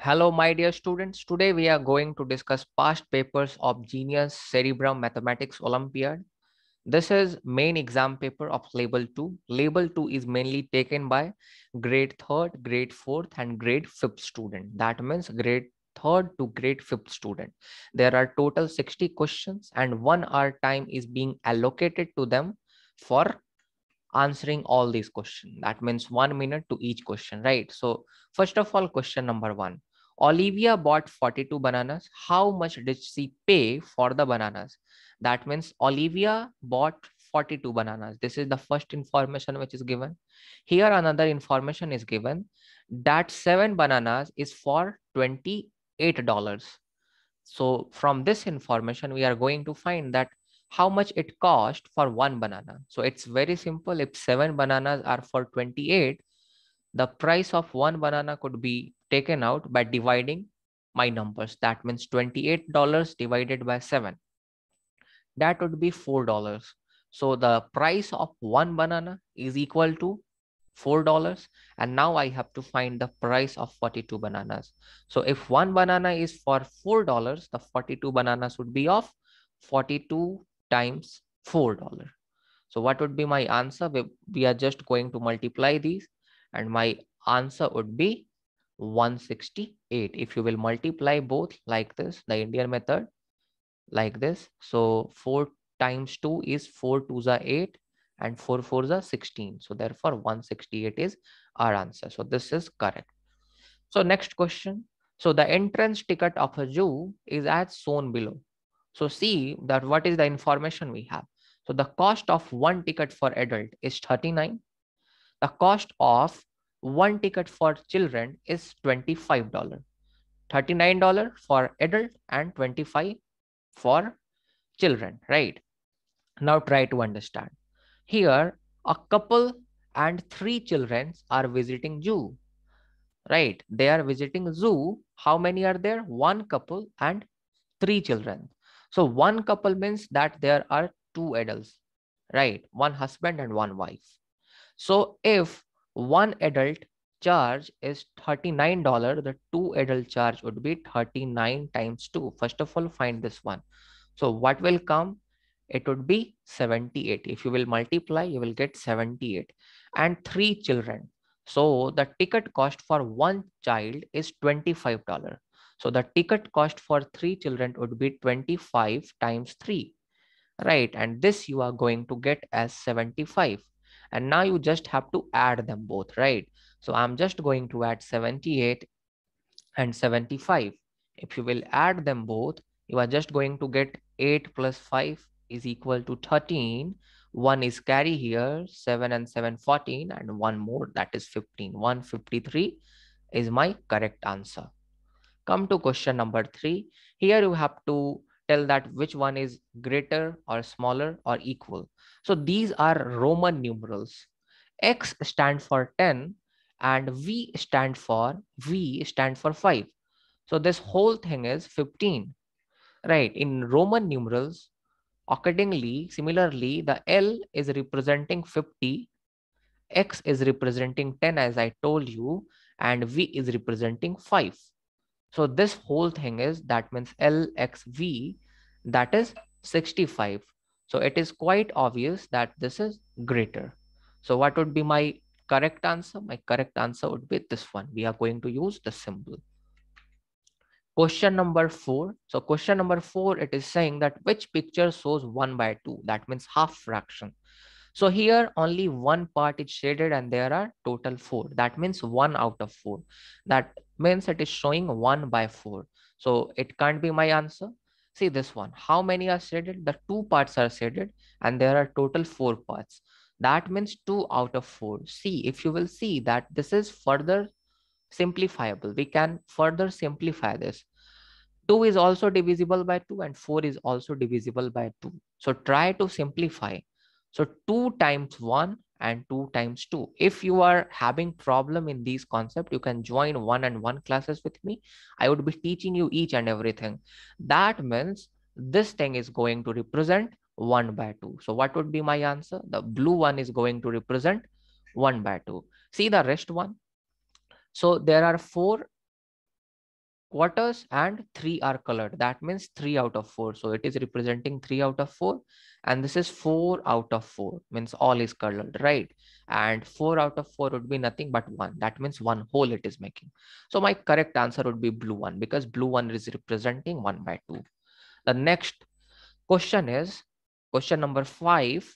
Hello, my dear students. Today we are going to discuss past papers of Genius Cerebrum Mathematics Olympiad. This is main exam paper of Label 2. Label 2 is mainly taken by grade 3rd, grade 4th and grade 5th student. That means grade 3rd to grade 5th student. There are total 60 questions and one hour time is being allocated to them for answering all these questions. That means one minute to each question, right? So first of all, question number one Olivia bought 42 bananas. How much did she pay for the bananas? That means Olivia bought 42 bananas. This is the first information which is given. Here another information is given that seven bananas is for $28. So from this information, we are going to find that how much it cost for one banana. So it's very simple. If seven bananas are for 28, the price of one banana could be taken out by dividing my numbers. That means $28 divided by 7. That would be $4. So the price of one banana is equal to $4. And now I have to find the price of 42 bananas. So if one banana is for $4, the 42 bananas would be of 42 times $4. So what would be my answer? We, we are just going to multiply these and my answer would be 168 if you will multiply both like this the indian method like this so 4 times 2 is 4 2 is 8 and 4 4s are 16 so therefore 168 is our answer so this is correct so next question so the entrance ticket of a zoo is as shown below so see that what is the information we have so the cost of one ticket for adult is 39 the cost of one ticket for children is $25 $39 for adult and 25 for children right now try to understand here a couple and three children are visiting zoo right they are visiting zoo how many are there one couple and three children so one couple means that there are two adults right one husband and one wife so if one adult charge is $39, the two adult charge would be 39 times 2. First of all, find this one. So what will come? It would be 78. If you will multiply, you will get 78 and three children. So the ticket cost for one child is $25. So the ticket cost for three children would be 25 times three, right? And this you are going to get as 75 and now you just have to add them both right so i'm just going to add 78 and 75 if you will add them both you are just going to get 8 plus 5 is equal to 13 one is carry here 7 and 7 14 and one more that is 15 153 is my correct answer come to question number 3 here you have to tell that which one is greater or smaller or equal. So these are Roman numerals. X stands for 10 and V stand for V stand for 5. So this whole thing is 15. Right, in Roman numerals, accordingly, similarly, the L is representing 50, X is representing 10 as I told you, and V is representing 5. So this whole thing is that means LXV that is 65. So it is quite obvious that this is greater. So what would be my correct answer? My correct answer would be this one. We are going to use the symbol. Question number four. So question number four, it is saying that which picture shows one by two? That means half fraction. So here only one part is shaded and there are total four. That means one out of four. That means it is showing 1 by 4 so it can't be my answer see this one how many are shaded the two parts are shaded and there are total four parts that means two out of four see if you will see that this is further simplifiable we can further simplify this 2 is also divisible by 2 and 4 is also divisible by 2 so try to simplify so 2 times 1 and 2 times 2. If you are having problem in these concept, you can join one and one classes with me. I would be teaching you each and everything. That means this thing is going to represent 1 by 2. So what would be my answer? The blue one is going to represent 1 by 2. See the rest one. So there are four quarters and three are colored. That means three out of four. So it is representing three out of four. And this is four out of four means all is colored, right? And four out of four would be nothing but one. That means one whole it is making. So my correct answer would be blue one because blue one is representing one by two. The next question is question number five.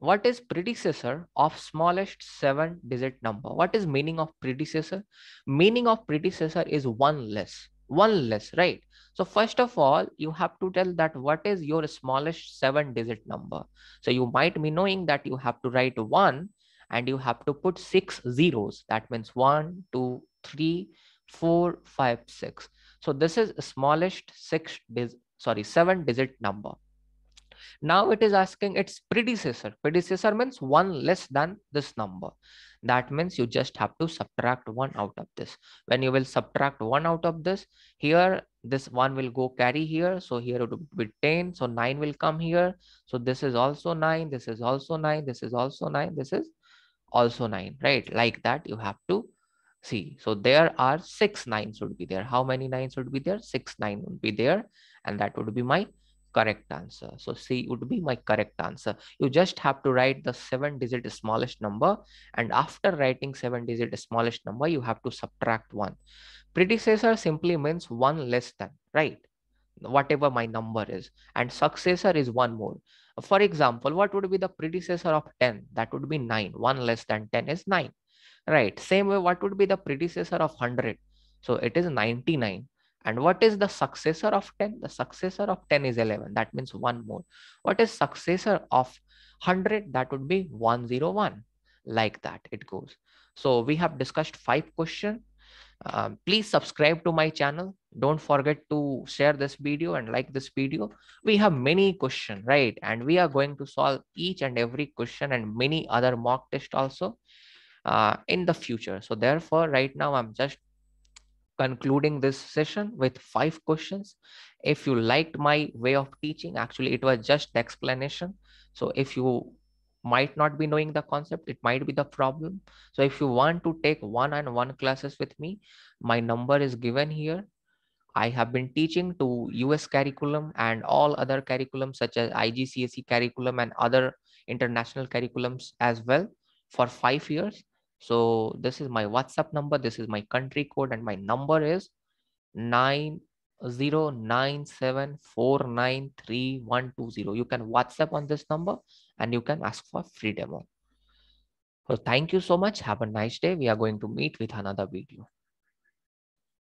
What is predecessor of smallest seven digit number? What is meaning of predecessor? Meaning of predecessor is one less one less, right? So first of all, you have to tell that what is your smallest seven digit number. So you might be knowing that you have to write one and you have to put six zeros. That means one, two, three, four, five, six. So this is smallest six sorry, seven digit number. Now it is asking its predecessor. Predecessor means one less than this number. That means you just have to subtract one out of this. When you will subtract one out of this, here this one will go carry here. So here it would be 10. So 9 will come here. So this is also 9. This is also 9. This is also 9. This is also 9, right? Like that you have to see. So there are six nines would be there. How many 9s would be there? 6 9 would be there. And that would be my correct answer. So C would be my correct answer. You just have to write the seven digit smallest number. And after writing seven digit smallest number, you have to subtract one. Predecessor simply means one less than, right? Whatever my number is. And successor is one more. For example, what would be the predecessor of 10? That would be 9. 1 less than 10 is 9. Right. Same way, what would be the predecessor of 100? So it is 99. And what is the successor of 10? The successor of 10 is 11. That means one more. What is successor of 100? That would be 101. Like that it goes. So we have discussed five questions. Um, please subscribe to my channel. Don't forget to share this video and like this video. We have many questions, right? And we are going to solve each and every question and many other mock test also uh, in the future. So therefore, right now I'm just concluding this session with five questions. If you liked my way of teaching, actually it was just explanation. So if you might not be knowing the concept, it might be the problem. So if you want to take one-on-one classes with me, my number is given here. I have been teaching to US curriculum and all other curriculums such as IGCSE curriculum and other international curriculums as well for five years. So this is my WhatsApp number. This is my country code and my number is 9097493120. You can WhatsApp on this number and you can ask for free demo. So thank you so much. Have a nice day. We are going to meet with another video.